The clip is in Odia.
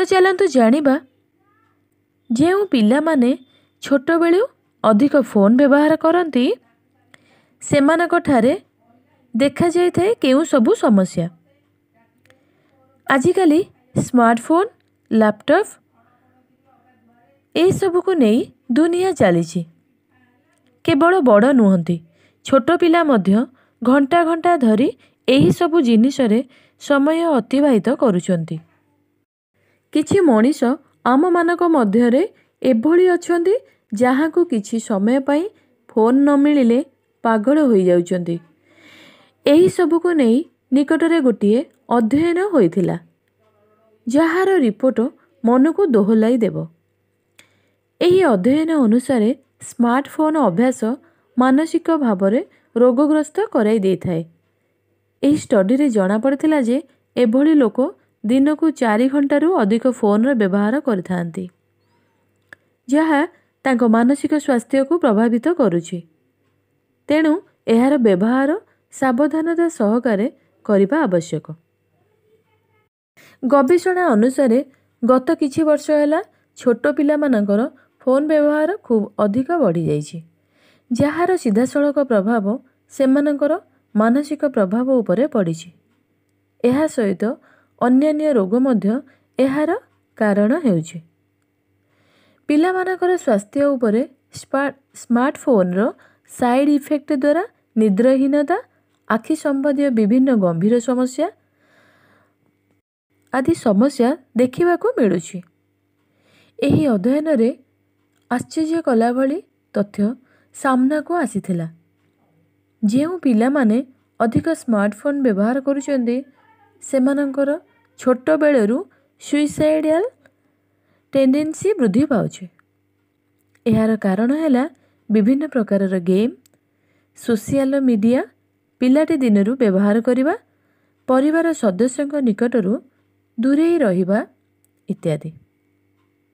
ତ ଚାଲନ୍ତୁ ଜାଣିବା ଯେଉଁ ପିଲାମାନେ ଛୋଟବେଳୁ ଅଧିକ ଫୋନ୍ ବ୍ୟବହାର କରନ୍ତି ସେମାନଙ୍କ ଠାରେ ଦେଖାଯାଇଥାଏ କେଉଁ ସବୁ ସମସ୍ୟା ଆଜିକାଲି ସ୍ମାର୍ଟଫୋନ୍ ଲ୍ୟାପଟପ୍ ଏସବୁକୁ ନେଇ ଦୁନିଆ ଚାଲିଛି କେବଳ ବଡ଼ ନୁହନ୍ତି ଛୋଟ ପିଲା ମଧ୍ୟ ଘଣ୍ଟା ଘଣ୍ଟା ଧରି ଏହିସବୁ ଜିନିଷରେ ସମୟ ଅତିବାହିତ କରୁଛନ୍ତି କିଛି ମଣିଷ ଆମମାନଙ୍କ ମଧ୍ୟରେ ଏଭଳି ଅଛନ୍ତି ଯାହାକୁ କିଛି ସମୟ ପାଇଁ ଫୋନ୍ ନ ମିଳିଲେ ପାଗଳ ହୋଇଯାଉଛନ୍ତି ଏହିସବୁକୁ ନେଇ ନିକଟରେ ଗୋଟିଏ ଅଧ୍ୟୟନ ହୋଇଥିଲା ଯାହାର ରିପୋର୍ଟ ମନକୁ ଦୋହଲାଇ ଦେବ ଏହି ଅଧ୍ୟୟନ ଅନୁସାରେ ସ୍ମାର୍ଟଫୋନ୍ ଅଭ୍ୟାସ ମାନସିକ ଭାବରେ ରୋଗଗ୍ରସ୍ତ କରାଇ ଦେଇଥାଏ ଏହି ଷ୍ଟଡ଼ିରେ ଜଣାପଡ଼ିଥିଲା ଯେ ଏଭଳି ଲୋକ ଦିନକୁ ଚାରି ଘଣ୍ଟାରୁ ଅଧିକ ଫୋନ୍ର ବ୍ୟବହାର କରିଥାନ୍ତି ଯାହା ତାଙ୍କ ମାନସିକ ସ୍ୱାସ୍ଥ୍ୟକୁ ପ୍ରଭାବିତ କରୁଛି ତେଣୁ ଏହାର ବ୍ୟବହାର ସାବଧାନତା ସହକାରେ କରିବା ଆବଶ୍ୟକ ଗବେଷଣା ଅନୁସାରେ ଗତ କିଛି ବର୍ଷ ହେଲା ଛୋଟ ପିଲାମାନଙ୍କର ଫୋନ୍ ବ୍ୟବହାର ଖୁବ୍ ଅଧିକ ବଢ଼ିଯାଇଛି ଯାହାର ସିଧାସଳଖ ପ୍ରଭାବ ସେମାନଙ୍କର ମାନସିକ ପ୍ରଭାବ ଉପରେ ପଡ଼ିଛି ଏହା ସହିତ ଅନ୍ୟାନ୍ୟ ରୋଗ ମଧ୍ୟ ଏହାର କାରଣ ହେଉଛି ପିଲାମାନଙ୍କର ସ୍ୱାସ୍ଥ୍ୟ ଉପରେ ସ୍ମାର୍ଟଫୋନ୍ର ସାଇଡ଼୍ ଇଫେକ୍ଟ ଦ୍ୱାରା ନିଦ୍ରାହୀନତା ଆଖି ସମ୍ବନ୍ଧୀୟ ବିଭିନ୍ନ ଗମ୍ଭୀର ସମସ୍ୟା ଆଦି ସମସ୍ୟା ଦେଖିବାକୁ ମିଳୁଛି ଏହି ଅଧ୍ୟୟନରେ ଆଶ୍ଚର୍ଯ୍ୟ କଲା ଭଳି ତଥ୍ୟ ସାମ୍ନାକୁ ଆସିଥିଲା ଯେଉଁ ପିଲାମାନେ ଅଧିକ ସ୍ମାର୍ଟଫୋନ୍ ବ୍ୟବହାର କରୁଛନ୍ତି ସେମାନଙ୍କର ଛୋଟବେଳରୁ ସୁଇସାଇଡ଼ାଲ ଟେଣ୍ଡେନ୍ସି ବୃଦ୍ଧି ପାଉଛି ଏହାର କାରଣ ହେଲା ବିଭିନ୍ନ ପ୍ରକାରର ଗେମ୍ ସୋସିଆଲ ମିଡ଼ିଆ ପିଲାଟି ଦିନରୁ ବ୍ୟବହାର କରିବା ପରିବାର ସଦସ୍ୟଙ୍କ ନିକଟରୁ ଦୂରେଇ ରହିବା ଇତ୍ୟାଦି